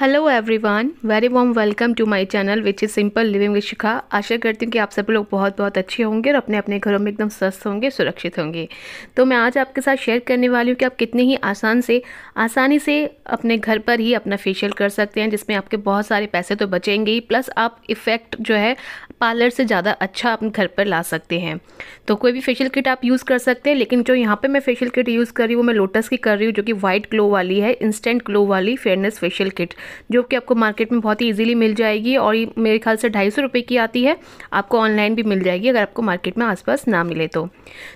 hello everyone very warm welcome to my channel which is simple living with Shikha आशा करती हूँ कि आप सब लोग बहुत बहुत अच्छे होंगे और अपने अपने घरों में एकदम स्वस्थ होंगे सुरक्षित होंगे तो मैं आज आपके साथ शेयर करने वाली हूँ कि आप कितने ही आसान से आसानी से अपने घर पर ही अपना फेशियल कर सकते हैं जिसमें आपके बहुत सारे पैसे तो बचेंगे ही प्लस आप इफ़ेक्ट जो है पार्लर से ज़्यादा अच्छा अपने घर पर ला सकते हैं तो कोई भी फेशियल किट आप यूज़ कर सकते हैं लेकिन जो यहाँ पर मैं फेशियल किट यूज़ कर रही हूँ वो मैं लोटस की कर रही हूँ जो कि वाइट ग्लो वाली है इंस्टेंट ग्लो वाली फेयरनेस फेशियल किट जो कि आपको मार्केट में बहुत ही ईजिली मिल जाएगी और ये मेरे ख्याल से ढाई सौ की आती है आपको ऑनलाइन भी मिल जाएगी अगर आपको मार्केट में आसपास ना मिले तो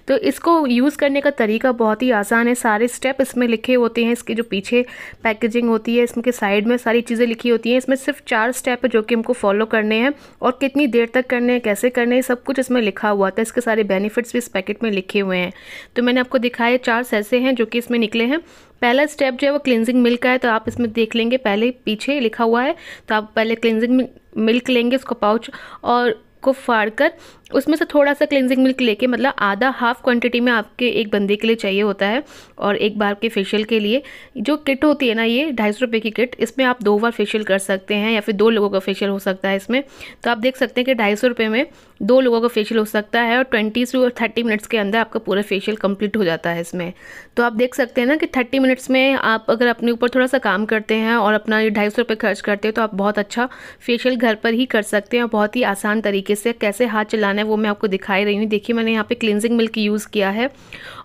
तो इसको यूज़ करने का तरीका बहुत ही आसान है सारे स्टेप इसमें लिखे होते हैं इसके जो पीछे पैकेजिंग होती है इसके साइड में सारी चीज़ें लिखी होती हैं इसमें सिर्फ चार स्टेप है जो कि हमको फॉलो करने हैं और कितनी देर तक करने हैं कैसे करने हैं सब कुछ इसमें लिखा हुआ था इसके सारे बेनिफिट्स भी इस पैकेट में लिखे हुए हैं तो मैंने आपको दिखाए चार्स ऐसे हैं जो कि इसमें निकले हैं पहला स्टेप जो है वो क्लिनजिंग मिल्क का है तो आप इसमें देख लेंगे पहले पीछे लिखा हुआ है तो आप पहले क्लिनजिंग मिल्क लेंगे उसको पाउच और को फाड़ कर उसमें से थोड़ा सा क्लिनजिंग मिल्क लेके मतलब आधा हाफ क्वांटिटी में आपके एक बंदे के लिए चाहिए होता है और एक बार के फेशियल के लिए जो किट होती है ना ये ढाई सौ रुपये की किट इसमें आप दो बार फेशियल कर सकते हैं या फिर दो लोगों का फेशियल हो सकता है इसमें तो आप देख सकते हैं कि ढाई सौ रुपये में दो लोगों का फेशियल हो सकता है और ट्वेंटी से थर्टी मिनट्स के अंदर आपका पूरा फेशियल कम्प्लीट हो जाता है इसमें तो आप देख सकते हैं ना कि थर्टी मिनट्स में आप अगर अपने ऊपर थोड़ा सा काम करते हैं और अपना ये ढाई सौ रुपये खर्च करते हैं तो आप बहुत अच्छा फेशियल घर पर ही कर सकते हैं और बहुत ही आसान तरीके से कैसे हाथ चलाने बनाना है वो मैं आपको दिखाई रही हूँ देखिए मैंने यहाँ पे क्लिनजिंग मिल्क यूज़ किया है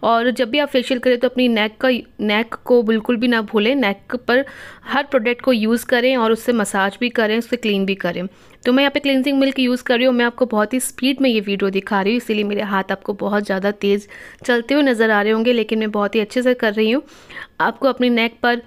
और जब भी आप फेशियल करें तो अपनी नेक का नेक को बिल्कुल भी ना भूलें नेक पर हर प्रोडक्ट को यूज़ करें और उससे मसाज भी करें उससे क्लीन भी करें तो मैं यहाँ पे क्लिनजिंग मिल्क यूज़ कर रही हूँ मैं आपको बहुत ही स्पीड में ये वीडियो दिखा रही हूँ इसीलिए मेरे हाथ आपको बहुत ज़्यादा तेज़ चलते हुए नज़र आ रहे होंगे लेकिन मैं बहुत ही अच्छे से कर रही हूँ आपको अपनी नेक पर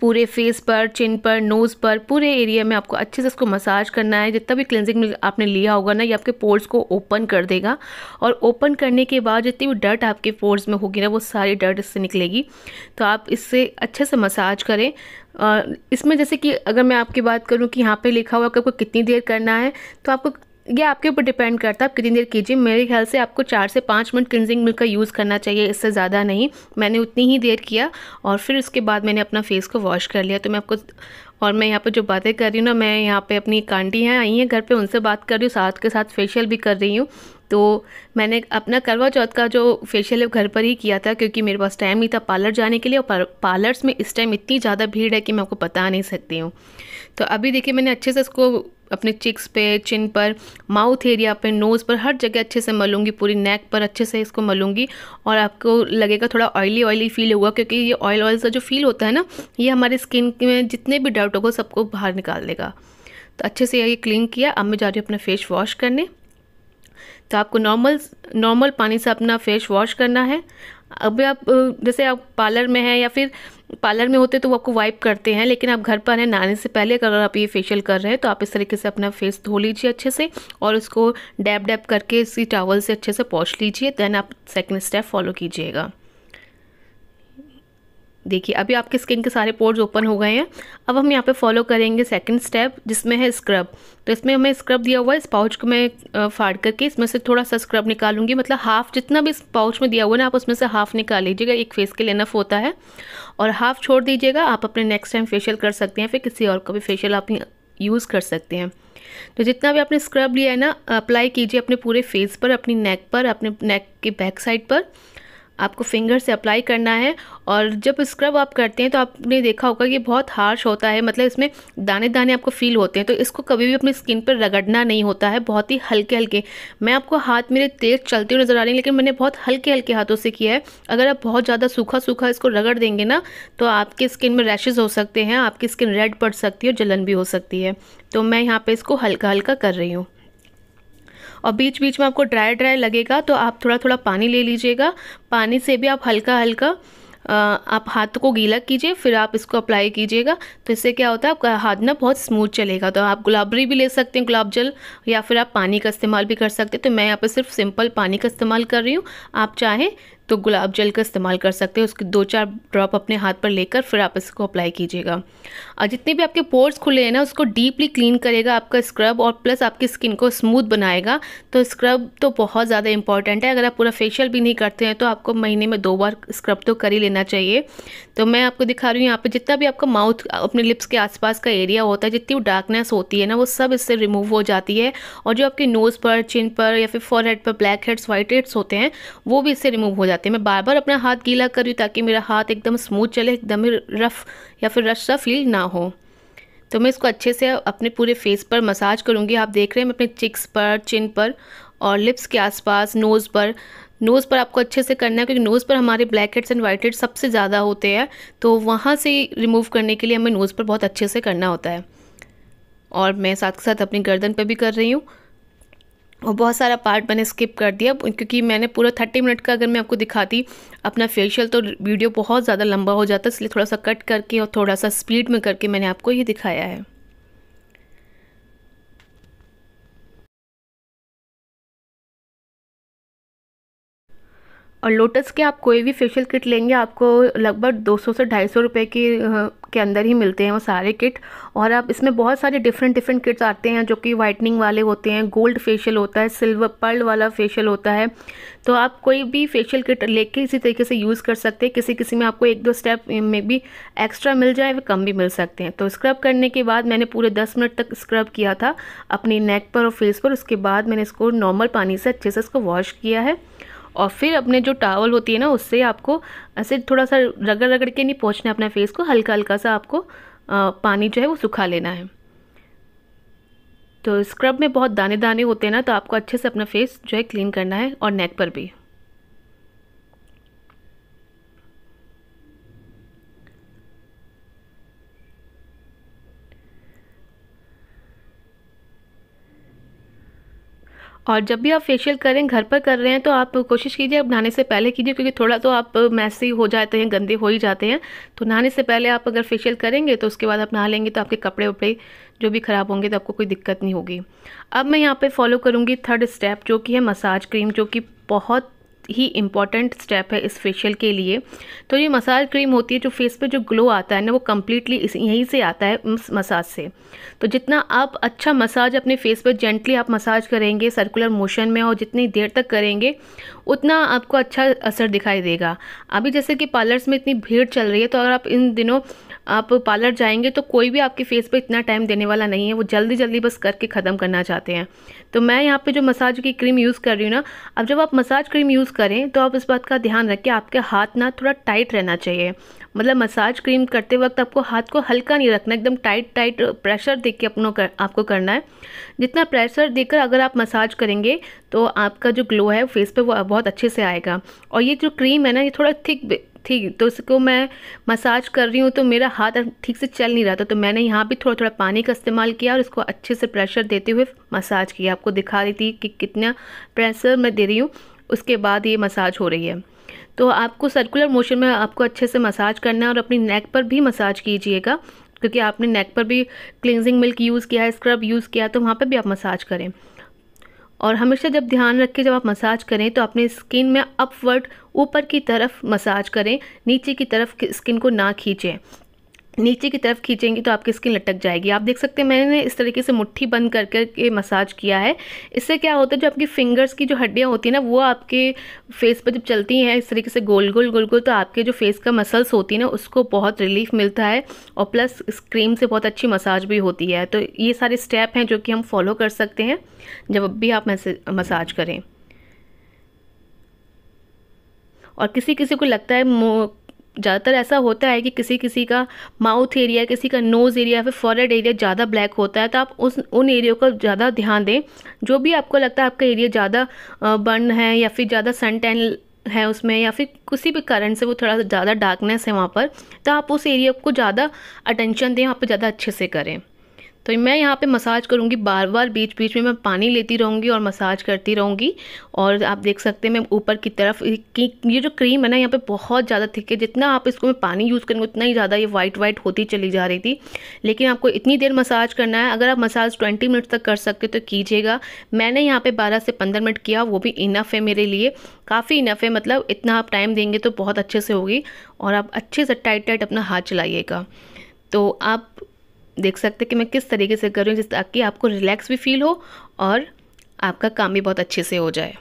पूरे फेस पर चिन पर नोज़ पर पूरे एरिया में आपको अच्छे से इसको मसाज करना है जितना भी क्लेंजिंग आपने लिया होगा ना ये आपके पोर्स को ओपन कर देगा और ओपन करने के बाद जितनी भी डर्ट आपके पोर्स में होगी ना वो सारी डर्ट इससे निकलेगी तो आप इससे अच्छे से मसाज करें और इसमें जैसे कि अगर मैं आपकी बात करूं कि यहाँ पे लिखा हुआ कि आपको कितनी देर करना है तो आपको ये आपके ऊपर डिपेंड करता है आप कितनी देर कीजिए मेरे ख्याल से आपको चार से पाँच मिनट क्लिनजिंग मिल्क का यूज़ करना चाहिए इससे ज़्यादा नहीं मैंने उतनी ही देर किया और फिर उसके बाद मैंने अपना फेस को वॉश कर लिया तो मैं आपको और मैं यहाँ पे जो बातें कर रही हूँ ना मैं यहाँ पे अपनी कांटी हैं आई हैं घर पे उनसे बात कर रही हूँ साथ के साथ फेशियल भी कर रही हूँ तो मैंने अपना करवा चौथ का जो फेशियल है घर पर ही किया था क्योंकि मेरे पास टाइम नहीं था पार्लर जाने के लिए और पार्लर्स में इस टाइम इतनी ज़्यादा भीड़ है कि मैं आपको बता नहीं सकती हूँ तो अभी देखिए मैंने अच्छे से इसको अपने चिक्स पे चिन पर माउथ एरिया पे नोज़ पर हर जगह अच्छे से मलूंगी पूरी नेक पर अच्छे से इसको मलूंगी और आपको लगेगा थोड़ा ऑयली ऑयली फील होगा क्योंकि ये ऑयल ऑयल सा जो फील होता है ना ये हमारे स्किन में जितने भी डाउट होगा सबको बाहर निकाल देगा तो अच्छे से ये क्लीन किया अब मैं जा रही हूँ अपना फेस वॉश करने तो आपको नॉर्मल नॉर्मल पानी से अपना फेस वॉश करना है अभी आप जैसे आप पार्लर में हैं या फिर पार्लर में होते तो वो आपको वाइप करते हैं लेकिन आप घर पर हैं नहाने से पहले अगर आप ये फेशियल कर रहे हैं तो आप इस तरीके से अपना फेस धो लीजिए अच्छे से और उसको डैप डैप करके इसी टावल से अच्छे से पहुँच लीजिए देन आप सेकेंड स्टेप फॉलो कीजिएगा देखिए अभी आपके स्किन के सारे पोर्ट्स ओपन हो गए हैं अब हम यहाँ पे फॉलो करेंगे सेकंड स्टेप जिसमें है स्क्रब तो इसमें हमें स्क्रब दिया हुआ है इस पाउच को मैं फाड़ करके इसमें से थोड़ा सा स्क्रब निकालूंगी मतलब हाफ जितना भी इस पाउच में दिया हुआ ना आप उसमें से हाफ निकाल लीजिएगा एक फेस के लिए नफ होता है और हाफ छोड़ दीजिएगा आप अपने नेक्स्ट टाइम फेशियल कर सकते हैं फिर किसी और का भी फेशियल आप यूज़ कर सकते हैं तो जितना भी आपने स्क्रब लिया है ना अप्लाई कीजिए अपने पूरे फेस पर अपनी नेक पर अपने नेक के बैक साइड पर आपको फिंगर से अप्लाई करना है और जब स्क्रब आप करते हैं तो आपने देखा होगा कि बहुत हार्श होता है मतलब इसमें दाने दाने आपको फील होते हैं तो इसको कभी भी अपनी स्किन पर रगड़ना नहीं होता है बहुत ही हल्के हल्के मैं आपको हाथ मेरे तेज़ चलते हुए नज़र आ रहे हैं लेकिन मैंने बहुत हल्के हल्के हाथों से किया है अगर आप बहुत ज़्यादा सूखा सूखा इसको रगड़ देंगे ना तो आपके स्किन में रैशेज़ हो सकते हैं आपकी स्किन रेड पड़ सकती है और जलन भी हो सकती है तो मैं यहाँ पर इसको हल्का हल्का कर रही हूँ और बीच बीच में आपको ड्राई ड्राई लगेगा तो आप थोड़ा थोड़ा पानी ले लीजिएगा पानी से भी आप हल्का हल्का आप हाथ को गीला कीजिए फिर आप इसको अप्लाई कीजिएगा तो इससे क्या होता है आपका हाथ ना बहुत स्मूथ चलेगा तो आप गुलाबरी भी ले सकते हैं गुलाब जल या फिर आप पानी का इस्तेमाल भी कर सकते हैं तो मैं यहाँ पर सिर्फ सिंपल पानी का इस्तेमाल कर रही हूँ आप चाहें तो गुलाब जल का इस्तेमाल कर सकते हैं उसके दो चार ड्रॉप अपने हाथ पर लेकर फिर आप इसको अप्लाई कीजिएगा और जितने भी आपके पोर्स खुले हैं ना उसको डीपली क्लीन करेगा आपका स्क्रब और प्लस आपकी स्किन को स्मूथ बनाएगा तो स्क्रब तो बहुत ज़्यादा इंपॉर्टेंट है अगर आप पूरा फेशियल भी नहीं करते हैं तो आपको महीने में दो बार स्क्रब तो कर ही लेना चाहिए तो मैं आपको दिखा रही हूँ यहाँ पर जितना भी आपका माउथ अपने लिप्स के आसपास का एरिया होता है जितनी डार्कनेस होती है ना वो सब इससे रिमूव हो जाती है और जो आपके नोज़ पर चिन पर या फिर फॉरहेड पर ब्लैक हेड्स वाइट हेड्स होते हैं वो भी इससे रिमूव हो जाते हैं जाते हैं मैं बार बार अपना हाथ गीला कर रही हूँ ताकि मेरा हाथ एकदम स्मूथ चले एकदम ही रफ़ या फिर रश सा फील ना हो तो मैं इसको अच्छे से अपने पूरे फेस पर मसाज करूँगी आप देख रहे हैं मैं अपने चिक्स पर चिन पर और लिप्स के आसपास नोज़ पर नोज़ पर आपको अच्छे से करना है क्योंकि नोज़ पर हमारे blackheads and whiteheads सबसे ज़्यादा होते हैं तो वहाँ से रिमूव करने के लिए हमें नोज़ पर बहुत अच्छे से करना होता है और मैं साथ के साथ अपनी गर्दन पर भी कर रही हूँ और बहुत सारा पार्ट मैंने स्किप कर दिया क्योंकि मैंने पूरा थर्टी मिनट का अगर मैं आपको दिखाती अपना फेशियल तो वीडियो बहुत ज़्यादा लंबा हो जाता इसलिए थोड़ा सा कट करके और थोड़ा सा स्पीड में करके मैंने आपको ये दिखाया है और लोटस के आप कोई भी फेशियल किट लेंगे आपको लगभग 200 से 250 रुपए की के अंदर ही मिलते हैं वो सारे किट और आप इसमें बहुत सारे डिफरेंट डिफरेंट किट्स आते हैं जो कि वाइटनिंग वाले होते हैं गोल्ड फेशियल होता है सिल्वर पर्ल वाला फेशियल होता है तो आप कोई भी फेशियल किट लेके इसी तरीके से यूज़ कर सकते हैं किसी किसी में आपको एक दो स्टेप में भी एक्स्ट्रा मिल जाए वे कम भी मिल सकते हैं तो स्क्रब करने के बाद मैंने पूरे दस मिनट तक स्क्रब किया था अपनी नेक पर और फेस पर उसके बाद मैंने इसको नॉर्मल पानी से अच्छे से इसको वॉश किया है और फिर अपने जो टावल होती है ना उससे आपको ऐसे थोड़ा सा रगड़ रगड़ के नहीं पहुँचना अपना फेस को हल्का हल्का सा आपको पानी जो है वो सुखा लेना है तो स्क्रब में बहुत दाने दाने होते हैं ना तो आपको अच्छे से अपना फेस जो है क्लीन करना है और नेक पर भी और जब भी आप फेशियल करें घर पर कर रहे हैं तो आप कोशिश कीजिए आप नहाने से पहले कीजिए क्योंकि थोड़ा तो आप मैसी हो जाते हैं गंदे हो ही जाते हैं तो नहाने से पहले आप अगर फेशियल करेंगे तो उसके बाद आप नहा लेंगे तो आपके कपड़े वपड़े जो भी ख़राब होंगे तो आपको कोई दिक्कत नहीं होगी अब मैं यहाँ पर फॉलो करूँगी थर्ड स्टेप जो कि है मसाज क्रीम जो कि बहुत ही इम्पॉर्टेंट स्टेप है इस फेशियल के लिए तो ये मसाज क्रीम होती है जो फेस पे जो ग्लो आता है ना वो कम्प्लीटली यहीं से आता है मसाज से तो जितना आप अच्छा मसाज अपने फेस पर जेंटली आप मसाज करेंगे सर्कुलर मोशन में और जितनी देर तक करेंगे उतना आपको अच्छा असर दिखाई देगा अभी जैसे कि पार्लर्स में इतनी भीड़ चल रही है तो अगर आप इन दिनों आप पार्लर जाएंगे तो कोई भी आपके फेस पे इतना टाइम देने वाला नहीं है वो जल्दी जल्दी बस करके ख़त्म करना चाहते हैं तो मैं यहाँ पे जो मसाज की क्रीम यूज़ कर रही हूँ ना अब जब आप मसाज क्रीम यूज़ करें तो आप इस बात का ध्यान रखें आपके हाथ ना थोड़ा टाइट रहना चाहिए मतलब मसाज क्रीम करते वक्त आपको हाथ को हल्का नहीं रखना एकदम टाइट टाइट प्रेशर दे के अपनों कर आपको करना है जितना प्रेशर देकर अगर आप मसाज करेंगे तो आपका जो ग्लो है फेस पे वो बहुत अच्छे से आएगा और ये जो क्रीम है ना ये थोड़ा थिक ठीक तो इसको मैं मसाज कर रही हूँ तो मेरा हाथ ठीक से चल नहीं रहा था तो मैंने यहाँ भी थोड़ा थोड़ा पानी का इस्तेमाल किया और इसको अच्छे से प्रेशर देते हुए मसाज किया आपको दिखा रही थी कि कितना प्रेशर मैं दे रही हूँ उसके बाद ये मसाज हो रही है तो आपको सर्कुलर मोशन में आपको अच्छे से मसाज करना है और अपनी नेक पर भी मसाज कीजिएगा क्योंकि आपने नेक पर भी क्लिनजिंग मिल्क यूज़ किया है स्क्रब यूज़ किया तो वहाँ पर भी आप मसाज करें और हमेशा जब ध्यान रखें जब आप मसाज करें तो अपने स्किन में अपवर्ड ऊपर की तरफ मसाज करें नीचे की तरफ स्किन को ना खींचें नीचे की तरफ खींचेंगी तो आपकी स्किन लटक जाएगी आप देख सकते हैं मैंने इस तरीके से मुट्ठी बंद कर करके मसाज किया है इससे क्या होता है जो आपकी फिंगर्स की जो हड्डियाँ होती हैं ना वो आपके फेस पर जब चलती हैं इस तरीके से गोल गोल गोल गोल तो आपके जो फेस का मसल्स होती है ना उसको बहुत रिलीफ मिलता है और प्लस इस क्रीम से बहुत अच्छी मसाज भी होती है तो ये सारे स्टेप हैं जो कि हम फॉलो कर सकते हैं जब भी आप मसाज करें और किसी किसी को लगता है ज़्यादातर ऐसा होता है कि किसी किसी का माउथ एरिया किसी का नोज़ एरिया फिर फॉरहेड एरिया ज़्यादा ब्लैक होता है तो आप उस उन एरियो का ज़्यादा ध्यान दें जो भी आपको लगता है आपका एरिया ज़्यादा बर्न है या फिर ज़्यादा सन टैन है उसमें या फिर किसी भी कारण से वो थोड़ा सा ज़्यादा डार्कनेस है वहाँ पर तो आप उस एरिया को ज़्यादा अटेंशन दें वहाँ पर ज़्यादा अच्छे से करें तो मैं यहाँ पे मसाज करूँगी बार बार बीच बीच में मैं पानी लेती रहूँगी और मसाज करती रहूँगी और आप देख सकते हैं मैं ऊपर की तरफ ये जो क्रीम है ना यहाँ पे बहुत ज़्यादा थिक है जितना आप इसको में पानी यूज़ करेंगे उतना ही ज़्यादा ये वाइट वाइट होती चली जा रही थी लेकिन आपको इतनी देर मसाज करना है अगर आप मसाज ट्वेंटी मिनट तक कर सकते तो कीजिएगा मैंने यहाँ पर बारह से पंद्रह मिनट किया वो भी इनफ है मेरे लिए काफ़ी इनफ है मतलब इतना आप टाइम देंगे तो बहुत अच्छे से होगी और आप अच्छे से टाइट टाइट अपना हाथ चलाइएगा तो आप देख सकते हैं कि मैं किस तरीके से कर रही हूँ जिस ताकि आपको रिलैक्स भी फील हो और आपका काम भी बहुत अच्छे से हो जाए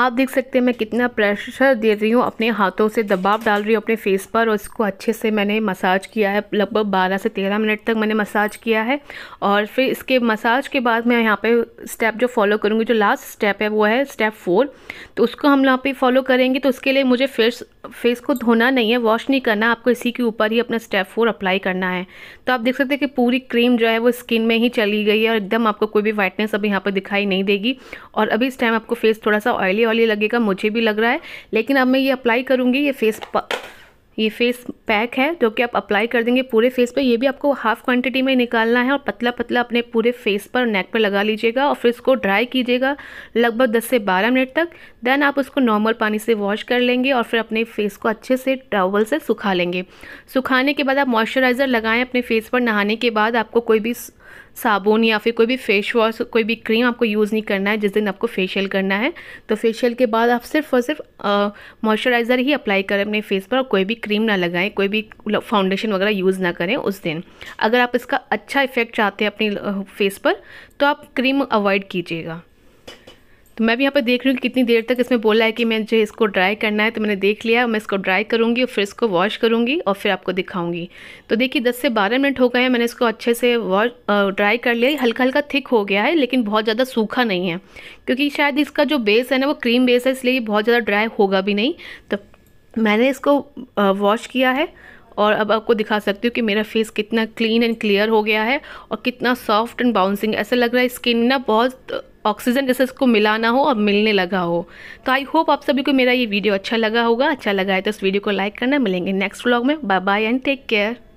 आप देख सकते हैं मैं कितना प्रेशर दे रही हूँ अपने हाथों से दबाव डाल रही हूँ अपने फेस पर और इसको अच्छे से मैंने मसाज किया है लगभग 12 से 13 मिनट तक मैंने मसाज किया है और फिर इसके मसाज के बाद मैं यहाँ पे स्टेप जो फॉलो करूँगी जो लास्ट स्टेप है वो है स्टेप फोर तो उसको हम यहाँ पर फॉलो करेंगे तो उसके लिए मुझे फेस फेस को धोना नहीं है वॉश नहीं करना आपको इसी के ऊपर ही अपना स्टेप फोर अप्लाई करना है तो आप देख सकते हैं कि पूरी क्रीम जो है वो स्किन में ही चली गई है और एकदम आपको कोई भी वाइटनेस अभी यहाँ पर दिखाई नहीं देगी और अभी इस टाइम आपको फेस थोड़ा सा ऑयली वाली लगेगा मुझे भी लग रहा है लेकिन अब मैं ये अप्लाई करूँगी ये फेस ये फेस पैक है जो कि आप अप्लाई कर देंगे पूरे फेस पर ये भी आपको हाफ क्वांटिटी में निकालना है और पतला पतला अपने पूरे फेस पर नेक पर लगा लीजिएगा और फिर इसको ड्राई कीजिएगा लगभग 10 से 12 मिनट तक देन आप उसको नॉर्मल पानी से वॉश कर लेंगे और फिर अपने फेस को अच्छे से टॉवल से सुखा लेंगे सुखाने के बाद आप मॉइस्चराइज़र लगाएँ अपने फेस पर नहाने के बाद आपको कोई भी साबुन या फिर कोई भी फेस वॉश कोई भी क्रीम आपको यूज़ नहीं करना है जिस दिन आपको फेशियल करना है तो फेशियल के बाद आप सिर्फ और सिर्फ मॉइस्चराइज़र ही अप्लाई करें अपने फेस पर और कोई भी क्रीम ना लगाएं कोई भी फाउंडेशन वगैरह यूज़ ना करें उस दिन अगर आप इसका अच्छा इफेक्ट चाहते हैं अपनी फेस पर तो आप क्रीम अवॉइड कीजिएगा तो मैं भी यहाँ पर देख रही हूँ कि कितनी देर तक इसमें बोला है कि मैं जो इसको ड्राई करना है तो मैंने देख लिया मैं इसको ड्राई करूँगी और फिर इसको वॉश करूँगी और फिर आपको दिखाऊँगी तो देखिए 10 से 12 मिनट हो गए हैं मैंने इसको अच्छे से वॉश ड्राई कर लिया हल्का हल्का थिक हो गया है लेकिन बहुत ज़्यादा सूखा नहीं है क्योंकि शायद इसका जो बेस है ना वो क्रीम बेस है इसलिए बहुत ज़्यादा ड्राई होगा भी नहीं तो मैंने इसको वॉश किया है और अब आपको दिखा सकती हूँ कि मेरा फेस कितना क्लीन एंड क्लियर हो गया है और कितना सॉफ्ट एंड बाउंसिंग ऐसा लग रहा है स्किन ना बहुत ऑक्सीजन जैसे इसको मिलाना हो और मिलने लगा हो तो आई होप आप सभी को मेरा ये वीडियो अच्छा लगा होगा अच्छा लगा है तो इस वीडियो को लाइक करना मिलेंगे नेक्स्ट व्लॉग में bye bye and take care